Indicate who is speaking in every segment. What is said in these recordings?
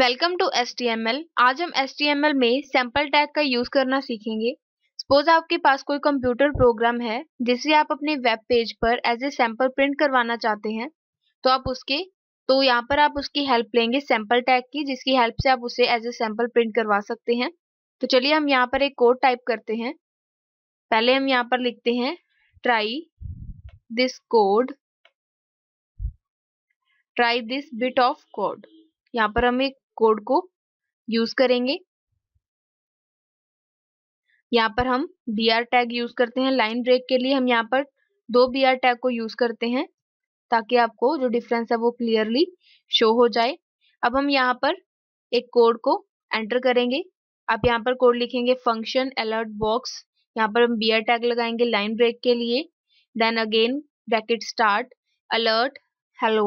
Speaker 1: welcome to S आज हम S में सैंपल टैग का यूज करना सीखेंगे सपोज आपके पास कोई कंप्यूटर प्रोग्राम है जिसे आप अपने वेब पेज पर एज ए सैंपल प्रिंट करवाना चाहते हैं तो आप उसके तो यहाँ पर आप उसकी हेल्प लेंगे सैंपल टैग की जिसकी हेल्प से आप उसे एज ए सैंपल प्रिंट करवा सकते हैं तो चलिए हम यहाँ पर एक कोड टाइप करते हैं पहले हम यहाँ पर लिखते हैं try this code try this bit of code यहाँ पर हम एक कोड को यूज करेंगे यहाँ पर हम बी आर टैग यूज करते हैं लाइन ब्रेक के लिए हम यहाँ पर दो बी आर टैग को यूज करते हैं ताकि आपको जो डिफरेंस है वो क्लियरली शो हो जाए अब हम यहाँ पर एक कोड को एंटर करेंगे आप यहाँ पर कोड लिखेंगे फंक्शन अलर्ट बॉक्स यहाँ पर हम बी आर टैग लगाएंगे लाइन ब्रेक के लिए then again bracket start alert hello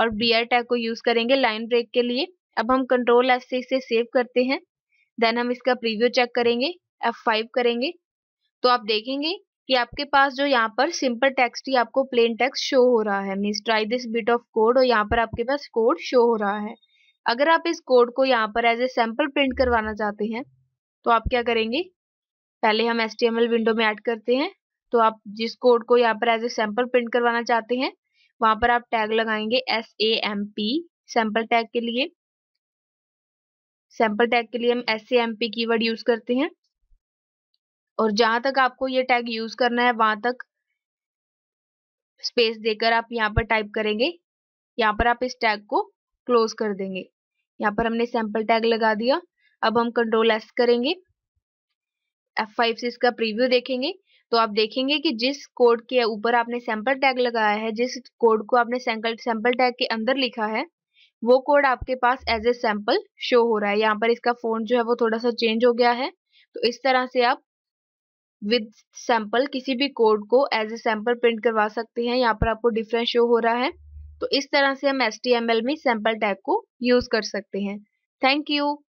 Speaker 1: और बी आर टैग को यूज करेंगे लाइन ब्रेक के लिए अब हम कंट्रोल एफ से इसे सेव करते हैं देन हम इसका प्रीव्यू चेक करेंगे एफ फाइव करेंगे तो आप देखेंगे कि आपके पास जो यहाँ पर सिंपल टेक्स्ट ही आपको प्लेन टेक्स्ट शो हो रहा है means try this bit of code और यहाँ पर आपके पास कोड शो हो रहा है अगर आप इस कोड को यहाँ पर एज ए सैम्पल प्रिंट करवाना चाहते हैं तो आप क्या करेंगे पहले हम एस विंडो में ऐड करते हैं तो आप जिस कोड को यहाँ पर एज ए सैम्पल प्रिंट करवाना चाहते हैं वहां पर आप टैग लगाएंगे S A M P sample tag के लिए सैंपल टैग के लिए हम एस सी एम पी की वर्ड यूज़ करते हैं और जहां तक आपको ये टैग यूज़ करना है वहां तक स्पेस देकर आप यहाँ पर टाइप करेंगे यहाँ पर आप इस टैग को क्लोज कर देंगे यहाँ पर हमने सैंपल टैग लगा दिया अब हम कंट्रोल एस करेंगे फाइव से इसका प्रीव्यू देखेंगे तो आप देखेंगे कि जिस कोड के ऊपर आपने सैंपल टैग लगाया है जिस कोड को आपने सैंपल टैग के अंदर लिखा है वो कोड आपके पास एज ए सैम्पल शो हो रहा है यहाँ पर इसका फोन जो है वो थोड़ा सा चेंज हो गया है तो इस तरह से आप विद सैम्पल किसी भी कोड को एज ए सैम्पल प्रिंट करवा सकते हैं यहाँ पर आपको डिफरेंस शो हो रहा है तो इस तरह से हम एस में सैम्पल टैग को यूज कर सकते हैं थैंक यू